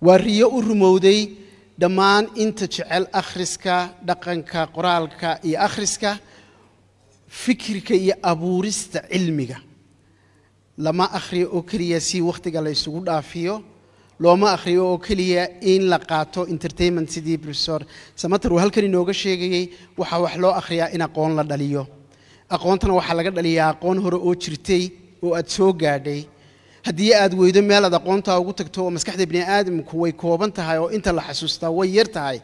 waa riyo u rumowday dhammaan inta jecel akhriska dhaqanka qoraalka iyo akhriska fikirka iyo abuurista cilmiga lama akhriyo oo keliya si wakhtiga la ysugu dhaafiyo looma akhriyo oo keliya in la qaato entertainment sidii professor samater uu halkan inooga sheegayey waxaa wax loo akhriyaa in aqoon la dhaliyo aqoontana waxaa laga dhaliyaa aqoon hore oo jirtay oo aada soo gaadhay haddii aad weydo meel aad aqoontaa ugu tagto oo maskaxda bini aadamku way kooban tahay oo inta la xasuustaa way yar tahay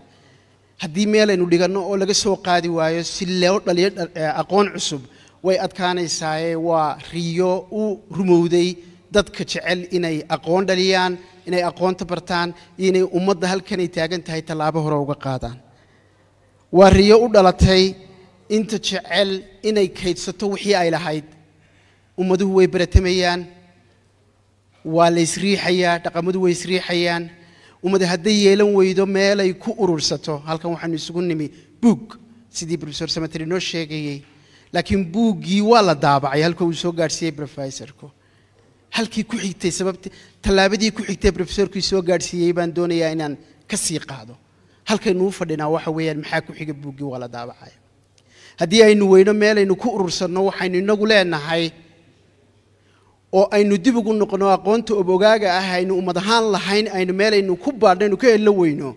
haddii meelaynu dhiganno oo laga soo qaadi waayo si loo dhaliyo eh, aqoon cusub way adkaanaysaaye waa riyo u rumowday dadka jecel inay aqoon dhaliyaan inay aqoonta bartaan iyo inay ummadda halkanay taagan tahay tallaabo hore uga qaadaan waa riyo u dhalatay inta jecel inay kaydsato wixii ay lahayd ummaduhu way baratamayaan waa la isriixayaa dhaqamadu way isriixayaan ummad hadday yeelan weydo meelay ku urursato halkan waxaanu isugu nimi buug sidii rofesor samater inoo sheegayey laakiin buuggii waa la daabacay halka uu soo gaadhsiiyey rofesorku halkii ku xigtay sababta tallaabadii ku xigtay rofesorkii soo gaadhsiiyey baan doonayaa inaan ka sii qaado halkaynuu fadhinaa waxa weeyaan maxaa ku xiga buuggii waa la daabacay haddii aynu weyno meelaynu ku urursanno waxaynu inagu leenahay oo aynu dib ugu noqono aqoonta obogaaga ah aynu ummad ahaan lahayn aynu meelaynu ku baadhno aynu ka hello weyno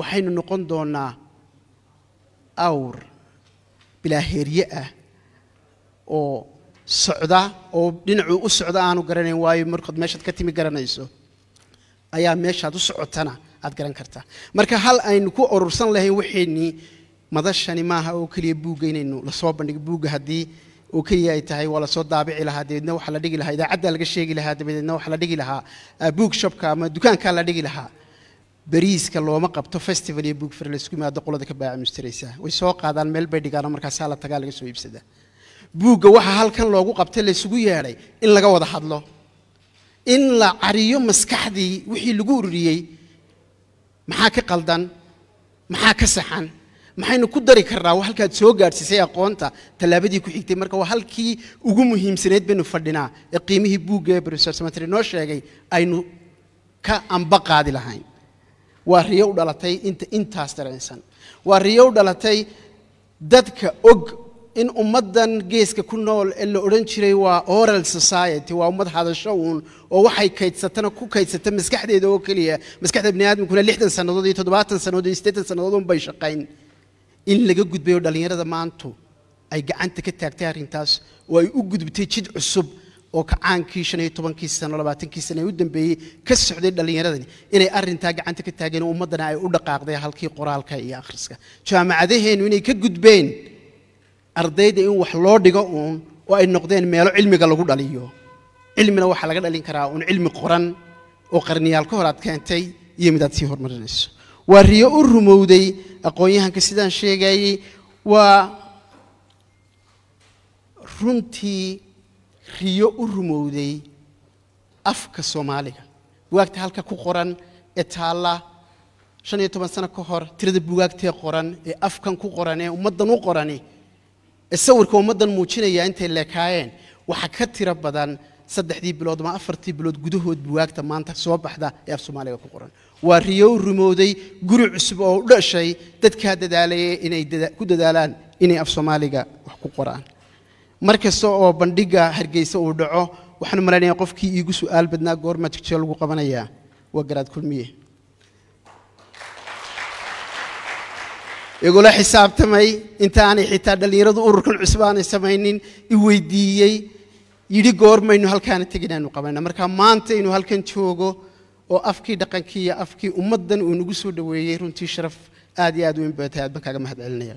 waxaynu noqon doonaa awr bilaaheerye ah oo socda oo dhinacuu u socda aanu garanayn waayo markood meeshaad ka timi garanayso ayaa meeshaad u socotana aad garan kartaa marka hal aynu ku urursan lahayn waxaynii madashani maaha oo keliya buugga inaynu lasoo bandhigo buugga haddii oo keliya ay tahay waa lasoo daabici lahaa dabeedna waxaa la dhigi lahaa idaacaddaa laga sheegi lahaa dabadeedna waxaa la dhigi lahaa ah, buugshopka ama dukaankaa la dhigi lahaa bariiska looma qabto festival iyo buugfir laisku yimaado qolada ka baacamustiraysaa way soo qaadaan meel bay dhigaano markaasaa la tagaa laga soo iibsadaa buugga waxaa halkan loogu qabtay laysugu yeedhay in laga wada hadlo in la cariyo maskaxdii wixii lagu ururiyey maxaa ka qaldan maxaa ka saxan maxaynu ku dari karnaa halkaad soo gaadhsiisay aqoonta tallaabadii ku xigtay marka waa halkii ugu muhiimsanayd baynu fadhinaa ee qiimihii buugga profesor samatri noo sheegay aynu ka amba qaadi lahayn waa riyo u dhalatay intaas dareensan waa riyo u dhalatay dadka og in ummaddan geeska ku nool ee la odhan jiray waa oral society waa ummad hadasho uun oo waxay kaydsatana ku kaydsata maskaxdeeda oo keliya maskaxda bini aadamkuna lixdan sannadood iyo toddobaatan sannadood iyo siddeetan sannadood un bay shaqayn in laga gudbayo dhallinyarada maantu ay gacanta ka taagtay arintaas oo ay u gudbtay jid cusub oo kacaankii shan iyo tobankii sano labaatankii sano ee u dambeeyey ka socday dhallinyaradani inay arrintaa gacanta ka taageen oo ummaddana ay u dhaqaaqday halkii qoraalka iyo akhriska jaamacadaheennu inay ka gudbeen ardayda in wax loo dhigo uun oo ay noqdeen meelo cilmiga lagu dhaliyo cilmina waxaa laga dhalin karaa uun cilmi qoran oo qarniyaal ka hor aad keentay iyo mid aad sii horumarinayso waa riyo u rumowday aqoon-yahanka sidaan sheegayey waa runtii riyo u rumowday afka soomaaliga bugaagta halka ku qoran ee taalla shan iyo toban sano ka hor tirada bugaagtee qoran ee afkan ku qoran ee ummaddan u qorani ee sawirka ummaddan muujinaya intay leekaayeen waxaa ka tiro badan saddexdii bilood ama afartii bilood gudahood buwaagta maanta soo baxda ee af soomaaliga ku qoran waa riyow rumooday guri cusub oo u dhashay dadkaa dadaalayee inay ku dadaalaan inay af soomaaliga wax ku qoraan mar kasta oo bandhigga hargeysa uu dhaco waxaan maleynayaa qofkii iigu su'aal badnaa goormaa jigjiga lagu qabanayaa waa garaad kulmiye igula xisaabtamay inta xitaa dhallinyaradu ururkan cusub aanay samaynin i yidhi goormaynu halkaana tegin aanu qabana markaa maanta inuu halkan joogo oo afkii dhaqankii iyo afkii ummaddan uu nagu soo dhoweeyey runtii sharaf aad iyo aad weyn batahay aad baan kaaga mahad celinaya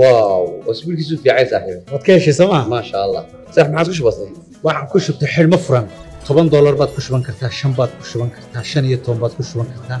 واو اسبوع كيسو في عايز احيو ما تكيش سما ما شاء الله صح ما عادش بسيط waxaan ku shubtay xilmo furan toban doolar baad ku shuban kartaa shan baad ku shuban kartaa shan iyo toban baad ku shuban kartaa